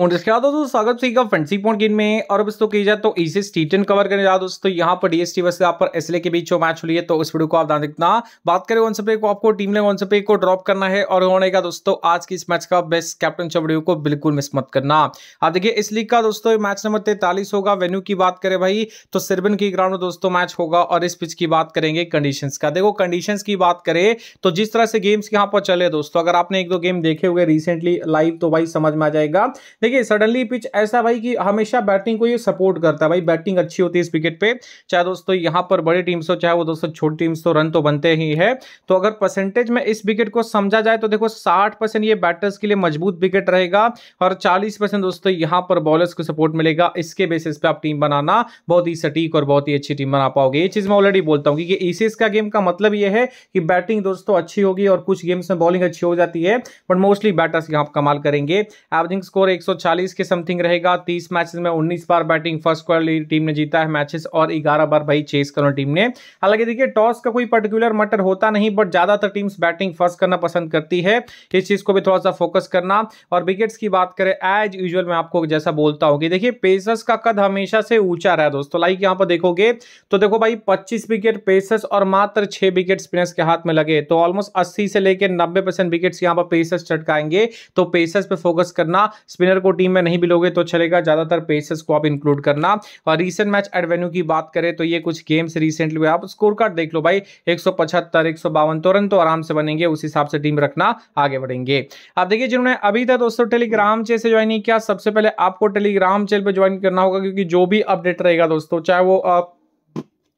और इसके बाद दोस्तों स्वागत का फैंसी पॉइंट गेम में और अब दोस्तों की जाए तो इसे स्टीटन कवर करने जा दोस्तों यहाँ पर डीएसटी वर्ष आप पर एसले के बीच जो मैच हुई है तो उस वीडियो को आप ध्यान देखना बात करें वन सपे को आपको टीम ने वन सपे को ड्रॉप करना है और होने का दोस्तों आज की इस मैच का बेस्ट कैप्टन वीडियो को बिल्कुल मिस मत करना आप देखिए इस लीग का दोस्तों मैच नंबर तैतालीस होगा वेन्यू की बात करें भाई तो सिरबन की ग्राउंड में दोस्तों मैच होगा और इस पिच की बात करेंगे कंडीशन का देखो कंडीशन की बात करें तो जिस तरह से गेम्स यहाँ पर चले दोस्तों अगर आपने एक दो गेम देखे हुए रिसेंटली लाइव तो भाई समझ में आ जाएगा ठीक है सडनली पिच ऐसा भाई कि हमेशा बैटिंग को ये सपोर्ट करता है भाई बैटिंग अच्छी होती है इस विकेट पे चाहे दोस्तों यहाँ पर बड़ी टीम्स हो चाहे वो दोस्तों छोटी टीम्स तो रन तो बनते ही है तो अगर परसेंटेज में इस विकेट को समझा जाए तो देखो साठ ये बैटर्स के लिए मजबूत विकेट रहेगा और चालीस दोस्तों यहाँ पर बॉलर्स को सपोर्ट मिलेगा इसके बेसिस पे आप टीम बनाना बहुत ही सटीक और बहुत ही अच्छी टीम बना पाओगे ये चीज़ मैं ऑलरेडी बोलता हूँ क्योंकि ईसीएस का गेम का मतलब ये है कि बैटिंग दोस्तों अच्छी होगी और कुछ गेम्स में बॉलिंग अच्छी हो जाती है बट मोस्टली बैटर्स यहाँ कमाल करेंगे एवरेजिंग स्कोर एक 140 के समथिंग रहेगा 30 मैचेस में 19 बार बैटिंग फर्स्ट क्वालिटी टीम ने जीता है मैचेस और 11 बार भाई चेस करो टीम ने हालांकि देखिए टॉस का कोई पर्टिकुलर मटर होता नहीं बट ज्यादातर टीम्स बैटिंग फर्स्ट करना पसंद करती है इस चीज को भी थोड़ा सा फोकस करना और विकेट्स की बात करें एज यूजल मैं आपको जैसा बोलता हूँ कि देखिए पेसर्स का कद हमेशा से ऊंचा रहा दोस्तों लाइक यहाँ पर देखोगे तो देखो भाई पच्चीस विकेट पेसर्स और मात्र छह विकेट स्पिनर्स के हाथ में लगे तो ऑलमोस्ट अस्सी से लेकर नब्बे परसेंट विकेट्स यहाँ पर पेसर्स चटकाएंगे तो पेसर्स पे फोकस करना स्पिनर को टीम में नहीं मिलोगे तो चलेगा ज़्यादातर पेसेस को आप इंक्लूड करना और रिसेंट मैच एडवेन्यू की बात करें तो ये कुछ गेम्स रिसेंटली हुए आप स्कोर कार्ड देख लो भाई एक सौ पचहत्तर एक सौ बावन तुरंत तो आराम से बनेंगे उस हिसाब से टीम रखना आगे बढ़ेंगे आप देखिए जिन्होंने अभी तक दोस्तों टेलीग्राम चैनल से ज्वाइन नहीं किया सबसे पहले आपको टेलीग्राम चेल पर ज्वाइन करना होगा क्योंकि जो भी अपडेट रहेगा दोस्तों चाहे वो आप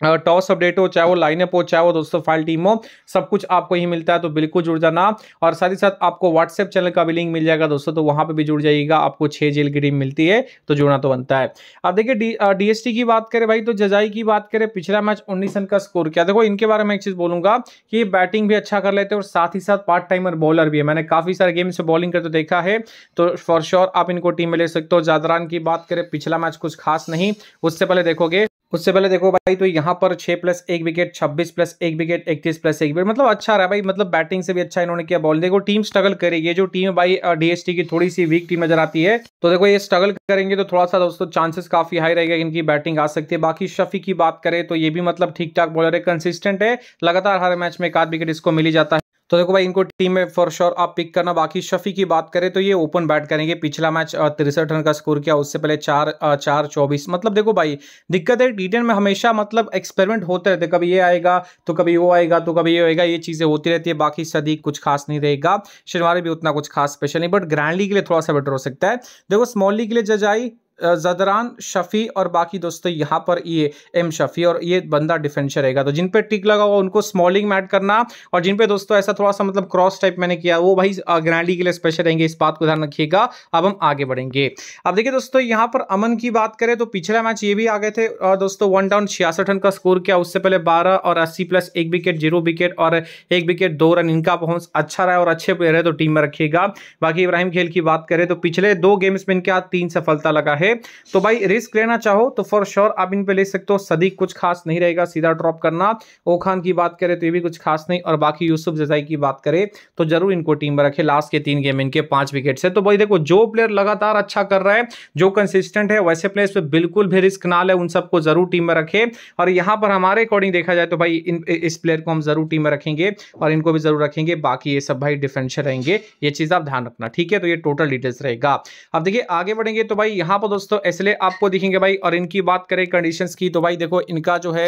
टॉस अपडेट हो चाहे वो लाइनअप हो चाहे वो दोस्तों फाइल टीम हो सब कुछ आपको ही मिलता है तो बिल्कुल जुड़ जाना और साथ ही साथ आपको व्हाट्सएप चैनल का भी लिंक मिल जाएगा दोस्तों तो वहां पे भी जुड़ जाइएगा आपको छह जेल की टीम मिलती है तो जुड़ना तो बनता है अब देखिए डीएसटी की बात करें भाई तो जजाई की बात करें पिछला मैच उन्नीस रन का स्कोर किया देखो इनके बारे में एक चीज बोलूंगा कि बैटिंग भी अच्छा कर लेते हैं और साथ ही साथ पार्ट टाइमर बॉलर भी है मैंने काफी सारे गेम से बॉलिंग करते देखा है तो फॉर श्योर आप इनको टीम में ले सकते हो जादरान की बात करें पिछला मैच कुछ खास नहीं उससे पहले देखोगे उससे पहले देखो भाई तो यहाँ पर छः प्लस एक विकेट छब्बीस प्लस एक विकेट इकतीस प्लस एक विकेट मतलब अच्छा रहा भाई मतलब बैटिंग से भी अच्छा इन्होंने किया बॉल देखो टीम स्ट्रगल करेगी जो टीम भाई डीएसटी की थोड़ी सी वीक टीम नजर आती है तो देखो ये स्ट्रगल करेंगे तो थोड़ा सा दोस्तों चांसेस काफी हाई रहेगा इनकी बैटिंग आ सकती है बाकी शफी की बात करें तो ये भी मतलब ठीक ठाक बॉलर है कंसिस्टेंट है लगातार हर मैच में एक आध विकेट इसको मिली जाता है तो देखो भाई इनको टीम में फॉर श्योर आप पिक करना बाकी शफी की बात करें तो ये ओपन बैट करेंगे पिछला मैच तिरसठ रन का स्कोर किया उससे पहले चार चार चौबीस मतलब देखो भाई दिक्कत है डिटेल में हमेशा मतलब एक्सपेरिमेंट होते रहते कभी ये आएगा तो कभी वो आएगा तो कभी ये होएगा ये चीज़ें होती रहती है बाकी सदी कुछ खास नहीं रहेगा शनिवार भी उतना कुछ खास स्पेशल नहीं बट ग्रैंड लीग के लिए थोड़ा सा बेटर हो सकता है देखो स्मॉल लीग के लिए जज आई जदरान शफ़ी और बाकी दोस्तों यहां पर ये एम शफ़ी और ये बंदा डिफेंसर रहेगा तो जिन पे टिक लगा हुआ उनको स्मॉलिंग मैट करना और जिन पे दोस्तों ऐसा थोड़ा सा मतलब क्रॉस टाइप मैंने किया वो भाई ग्रैंडी के लिए स्पेशल रहेंगे इस बात को ध्यान रखिएगा अब हम आगे बढ़ेंगे अब देखिए दोस्तों यहां पर अमन की बात करें तो पिछला मैच ये भी आ गए थे और दोस्तों वन डाउन छियासठ रन का स्कोर किया उससे पहले बारह और अस्सी प्लस एक विकेट जीरो विकेट और एक विकेट दो रन इनका पहुंच अच्छा रहा और अच्छे प्लेयर है तो टीम में रखिएगा बाकी इब्राहिम खेल की बात करें तो पिछले दो गेम्स में इनके हाथ तीन सफलता लगा है होंगे तो भाई रिस्क लेना चाहो तो फॉर श्योर आप इन पे ले सकते हो सदी कुछ खास नहीं रहेगा सीधा ड्रॉप करना ओ खान की बात करें तो ये भी कुछ खास नहीं और बाकी यूसुफ जजाई की बात करें तो जरूर इनको टीम में रखे लास्ट के तीन गेम इनके पांच विकेट से तो भाई देखो जो प्लेयर लगातार अच्छा कर रहा है जो कंसिस्टेंट है वैसे प्लेयर्स पर बिल्कुल भी रिस्क ना ले उन सबको जरूर टीम में रखे और यहां पर हमारे अकॉर्डिंग देखा जाए तो भाई इन इस प्लेयर को हम जरूर टीम में रखेंगे और इनको भी जरूर रखेंगे बाकी ये सब भाई डिफेंशियल रहेंगे ये चीज़ आप ध्यान रखना ठीक है तो ये टोटल डिटेल्स रहेगा अब देखिए आगे बढ़ेंगे तो भाई यहां पर दोस्तों इसलिए आपको दिखेंगे भाई और इनकी बात करें कंडीशंस की तो भाई देखो इनका जो है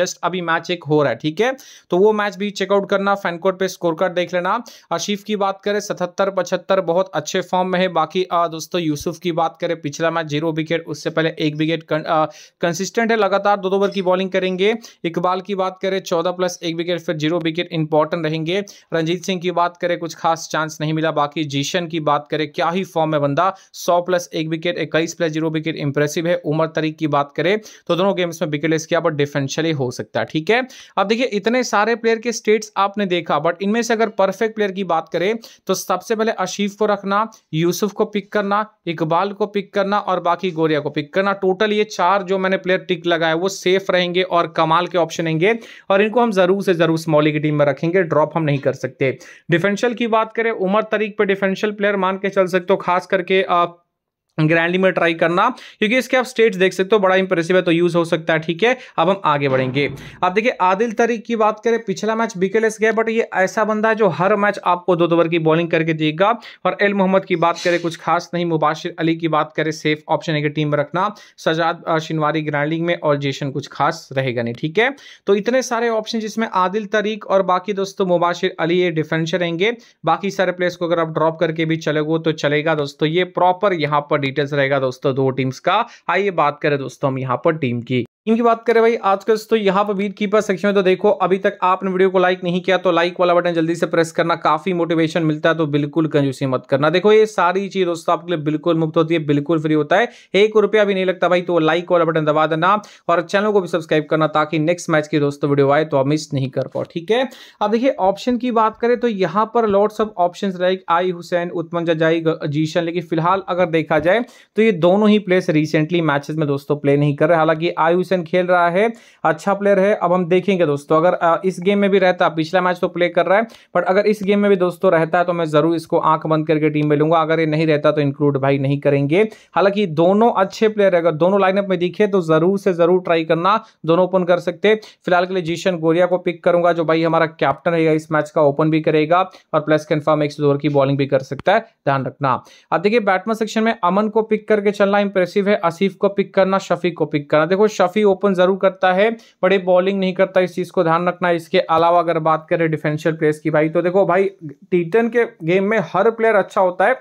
जस्ट अभी मैच एक हो रहा है ठीक है तो वो मैच भी चेकआउट करना फैनकोट पे स्कोर कार्ड देख लेना आशीफ की बात करें सतहत्तर पचहत्तर बहुत अच्छे फॉर्म में है बाकी दोस्तों यूसुफ की बात करें पिछला मैच जीरो विकेट उससे पहले एक विकेट कंसिस्टेंट है लगातार दो दो ओवर की बॉलिंग करेंगे इकबाल की बात करें चौदह प्लस एक विकेट फिर जीरो विकेट इंपॉर्टेंट रहेंगे रंजीत सिंह की बात करें कुछ खास चांस नहीं मिला बाकी जीशन की बात करें क्या ही फॉर्म है बंदा सौ प्लस एक विकेट इक्कीस प्लस जीरो विकेट इंप्रेसिव है उमर तरीक की बात करें तो दोनों गेम्स में विकेट लेस किया बट डिफेंशियली हो सकता है ठीक है अब देखिए इतने सारे प्लेयर के स्टेट्स आपने देखा बट इनमें से अगर परफेक्ट प्लेयर की बात करें तो सबसे पहले अशीफ को रखना यूसुफ को पिक करना इकबाल को पिक करना और बाकी गोरिया को पिक करना टोटल ये चार जो मैंने प्लेयर टिक लगाए वो सेफ रहेंगे और कमाल के ऑप्शन रहेंगे और इनको हम जरूर से जरूर स्मॉली की टीम में रखेंगे ड्रॉप हम नहीं कर सकते डिफेंशियल की बात करें उमर तरीक पर डिफेंशियल प्लेयर मान के चल सकते हो खास करके आप ग्रैंडली में ट्राई करना क्योंकि इसके आप स्टेट्स देख सकते हो बड़ा इंप्रेसिव है तो यूज हो सकता है ठीक है अब हम आगे बढ़ेंगे अब देखिए आदिल तरीक की बात करें पिछला मैच बीकेलेस गया बट ये ऐसा बंदा है जो हर मैच आपको दो ओवर की बॉलिंग करके देगा और एल मोहम्मद की बात करें कुछ खास नहीं मुबाशिर अली की बात करें सेफ ऑप्शन है कि टीम में रखना सजाद शिनवारी ग्रैंडिंग में और जेशन कुछ खास रहेगा नहीं ठीक है तो इतने सारे ऑप्शन जिसमें आदिल तरीक और बाकी दोस्तों मुबाशिर अली ये डिफेंसर रहेंगे बाकी सारे प्लेयर्स को अगर आप ड्रॉप करके भी चले तो चलेगा दोस्तों ये प्रॉपर यहाँ पर डिटेल्स रहेगा दोस्तों दो टीम्स का आइए बात करें दोस्तों हम यहाँ पर टीम की इनकी बात करें भाई आजकल तो यहाँ पर बीट कीपर सेक्शन में तो देखो अभी तक आपने वीडियो को लाइक नहीं किया तो लाइक वाला बटन जल्दी से प्रेस करना काफी मोटिवेशन मिलता है तो बिल्कुल कंजूसी मत करना देखो ये सारी चीज दोस्तों आपके लिए बिल्कुल मुफ्त होती है बिल्कुल फ्री होता है एक रुपया भी नहीं लगता भाई तो लाइक वाला बटन दबा देना और चैनल को भी सब्सक्राइब करना ताकि नेक्स्ट मैच की दोस्तों वीडियो आए तो आप मिस नहीं कर पाओ ठीक है अब देखिए ऑप्शन की बात करें तो यहाँ पर लॉर्ड्स ऑफ ऑप्शन लाइक आई हुसैन उत्मन जजाई जीशन लेकिन फिलहाल अगर देखा जाए तो ये दोनों ही प्लेस रिसेंटली मैचेस में दोस्तों प्ले नहीं कर रहे हालांकि आई हुसैन खेल रहा है अच्छा प्लेयर है अब हम देखेंगे दोस्तों अगर इस गेम में भी रहता पिछला मैच तो प्ले कर रहा है बट अगर इस गेम में भी दोस्तों रहता है तो मैं ज़रूर इसको आंख बंद करके टीम में लूंगा अगर ये नहीं रहता तो इंक्लूड भाई नहीं करेंगे हालांकि दोनों अच्छे प्लेयर अगर दोनों लाइनअप में दिखे तो ज़रूर से ज़रूर ट्राई करना दोनों ओपन कर सकते फिलहाल के लिए जीशन गोरिया को पिक करूंगा जो भाई हमारा कैप्टन रहेगा इस मैच का ओपन भी करेगा और प्लस कन्फर्म एक ओवर की बॉलिंग भी कर सकता है ध्यान रखना अब देखिए बैटमैन सेक्शन में अमन को पिक करके चलना इंप्रेसिव है असीफ को पिक करना शफी को पिक करना देखो शफी फिफ्टी ओपन जरूर करता है बड़े बॉलिंग नहीं करता इस चीज़ को ध्यान रखना इसके अलावा अगर बात करें डिफेंशियल प्लेस की भाई तो देखो भाई टीटन के गेम में हर प्लेयर अच्छा होता है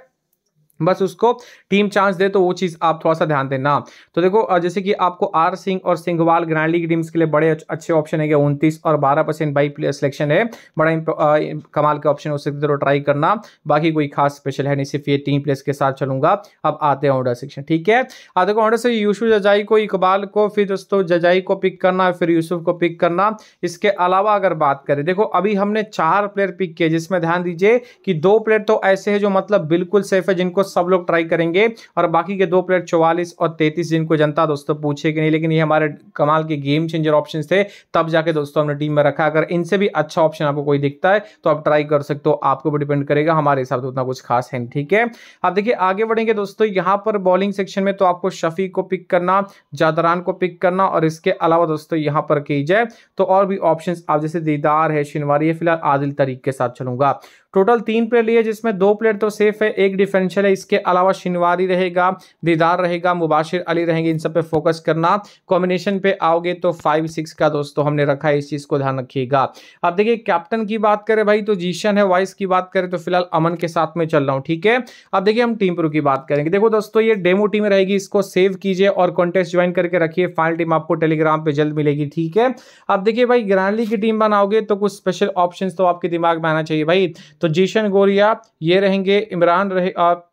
बस उसको टीम चांस दे तो वो चीज़ आप थोड़ा सा ध्यान देना तो देखो जैसे कि आपको आर सिंह और सिंघवाल ग्रैंड लीग टीम्स के लिए बड़े अच्छे ऑप्शन है उनतीस और बारह परसेंट बाई प्लेयर सिलेक्शन है बड़ा आ, कमाल के ऑप्शन हो सकते तो ट्राई करना बाकी कोई खास स्पेशल है नहीं सिर्फ ये टीम प्लेयर्स के साथ चलूंगा अब आते हैं ऑर्डर सेक्शन ठीक है आ देखो ऑर्डर से यूसुफ जजाई को इकबाल को फिर दोस्तों जजाई को पिक करना फिर यूसुफ को पिक करना इसके अलावा अगर बात करें देखो अभी हमने चार प्लेयर पिक किए जिसमें ध्यान दीजिए कि दो प्लेयर तो ऐसे है जो मतलब बिल्कुल सेफ है जिनको सब लोग ट्राई करेंगे और बाकी के दो प्लेयर चौवालीस और तैतीस जिनको जनता दोस्तों पूछे कि नहीं लेकिन ये हमारे कमाल के गेम चेंजर ऑप्शन थे तब जाके दोस्तों हमने टीम में रखा अगर इनसे भी अच्छा ऑप्शन आपको कोई दिखता है तो आप ट्राई कर सकते हो आपको भी डिपेंड करेगा हमारे हिसाब से उतना कुछ खास है ठीक है अब देखिए आगे बढ़ेंगे दोस्तों यहाँ पर बॉलिंग सेक्शन में तो आपको शफी को पिक करना जादरान को पिक करना और इसके अलावा दोस्तों यहाँ पर की जाए तो और भी ऑप्शन आप जैसे दीदार है शिनवारी फिलहाल आदिल तरीक के साथ चलूंगा टोटल तीन प्लेयर लिए जिसमें दो प्लेयर तो सेफ है एक डिफेंशियल है इसके अलावा शिनवारी रहेगा दीदार रहेगा मुबाशिर अली रहेंगे इन सब पे फोकस करना कॉम्बिनेशन पे आओगे तो फाइव सिक्स का दोस्तों हमने रखा है इस चीज़ को ध्यान रखिएगा अब देखिए कैप्टन की बात करें भाई तो जीशन है वाइस की बात करें तो फिलहाल अमन के साथ में चल रहा हूँ ठीक है अब देखिए हम टीम प्रो की बात करेंगे देखो दोस्तों ये डेमो टीम रहेगी इसको सेव कीजिए और कॉन्टेस्ट ज्वाइन करके रखिए फाइनल टीम आपको टेलीग्राम पर जल्द मिलेगी ठीक है अब देखिए भाई ग्रैंडली की टीम बनाओगे तो कुछ स्पेशल ऑप्शन तो आपके दिमाग में आना चाहिए भाई तो जीशन गोरिया ये रहेंगे इमरान रहे आप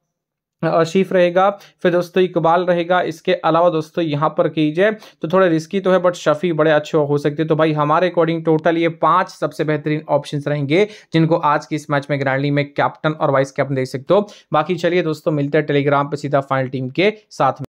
आशीफ रहेगा फिर दोस्तों इकबाल रहेगा इसके अलावा दोस्तों यहाँ पर कीजिए तो थोड़े रिस्की तो है बट शफी बड़े अच्छे हो सकते हैं तो भाई हमारे अकॉर्डिंग टोटल ये पांच सबसे बेहतरीन ऑप्शंस रहेंगे जिनको आज की इस मैच में ग्रैंडली में कैप्टन और वाइस कैप्टन देख सकते हो बाकी चलिए दोस्तों मिलते हैं टेलीग्राम पर सीधा फाइनल टीम के साथ में